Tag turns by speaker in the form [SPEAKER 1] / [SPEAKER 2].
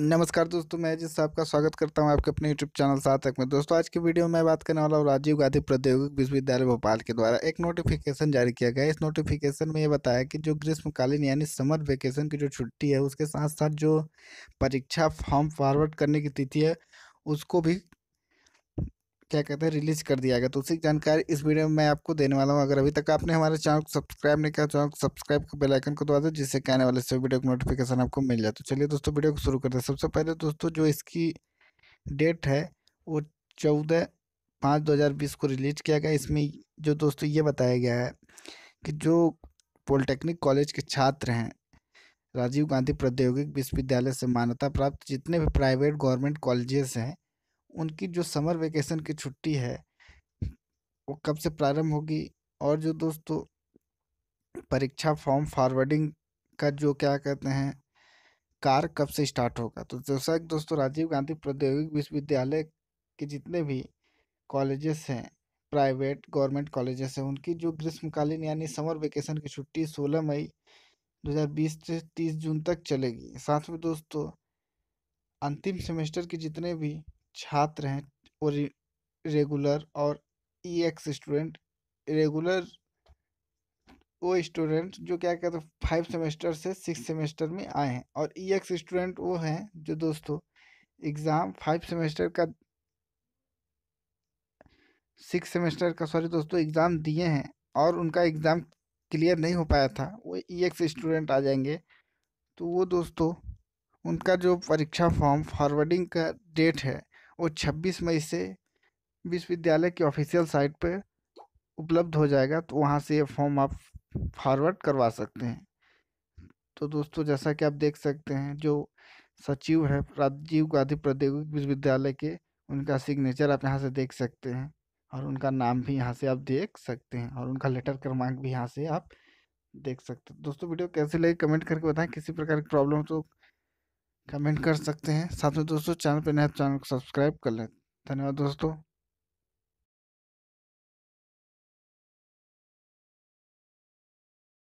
[SPEAKER 1] नमस्कार दोस्तों मैं जिस साहब का स्वागत करता हूं आपके अपने यूट्यूब चैनल सातक में दोस्तों आज की वीडियो में मैं बात करने वाला हूं राजीव गांधी प्रौद्योगिक विश्वविद्यालय भोपाल के द्वारा एक नोटिफिकेशन जारी किया गया इस नोटिफिकेशन में ये बताया कि जो ग्रीष्मकालीन यानी समर वेकेशन की जो छुट्टी है उसके साथ साथ जो परीक्षा फॉर्म फॉरवर्ड करने की तिथि है उसको भी क्या कहते हैं रिलीज कर दिया गया तो उसी की जानकारी इस वीडियो में मैं आपको देने वाला हूँ अगर अभी तक आपने हमारे चैनल को सब्सक्राइब नहीं किया तो चैनल को सब्सक्राइब कर बेलाइकन को दबा दो जिससे कहने वाले सभी वीडियो को नोटिफिकेशन आपको मिल जाए तो चलिए दोस्तों वीडियो को शुरू करते हैं सबसे पहले दोस्तों जो इसकी डेट है वो चौदह पाँच दो हज़ार बीस को रिलीज किया गया इसमें जो दोस्तों ये बताया गया है कि जो पॉलिटेक्निक कॉलेज के छात्र हैं राजीव गांधी प्रौद्योगिक विश्वविद्यालय से मान्यता प्राप्त जितने भी प्राइवेट गवर्नमेंट कॉलेजेस हैं उनकी जो समर वेकेशन की छुट्टी है वो कब से प्रारंभ होगी और जो दोस्तों परीक्षा फॉर्म फॉरवर्डिंग का जो क्या कहते हैं कार कब से स्टार्ट होगा तो जैसा कि दोस्तों राजीव गांधी प्रौद्योगिक विश्वविद्यालय के जितने भी कॉलेजेस हैं प्राइवेट गवर्नमेंट कॉलेजेस हैं उनकी जो ग्रीष्मकालीन यानी समर वेकेशन की छुट्टी 16 मई 2020 से 30 जून तक चलेगी साथ में दोस्तों अंतिम सेमेस्टर के जितने भी छात्र हैं वो रेगुलर और E e ex student regular वो स्टूडेंट जो क्या कहते हैं फाइव सेमेस्टर से सिक्स सेमेस्टर में आए हैं और ई e एक्स स्टूडेंट वो हैं जो दोस्तों एग्ज़ाम फाइव सेमेस्टर का सिक्स सेमेस्टर का सॉरी दोस्तों एग्ज़ाम दिए हैं और उनका एग्ज़ाम क्लियर नहीं हो पाया था वो ई e एक्स स्टूडेंट आ जाएंगे तो वो दोस्तों उनका जो परीक्षा फॉर्म फॉरवर्डिंग का डेट है वो 26 मई से विश्वविद्यालय की ऑफिशियल साइट पर उपलब्ध हो जाएगा तो वहाँ से ये फॉर्म आप फॉरवर्ड करवा सकते हैं तो दोस्तों जैसा कि आप देख सकते हैं जो सचिव है राजीव गांधी प्रौद्योगिक विश्वविद्यालय के उनका सिग्नेचर आप यहाँ से देख सकते हैं और उनका नाम भी यहाँ से आप देख सकते हैं और उनका लेटर क्रमांक भी यहाँ से आप देख सकते हैं दोस्तों वीडियो कैसे लगे कमेंट करके बताएं किसी प्रकार की प्रॉब्लम तो कमेंट कर सकते हैं साथ में दोस्तों चैनल पर नए तो चैनल को सब्सक्राइब कर लें धन्यवाद दोस्तों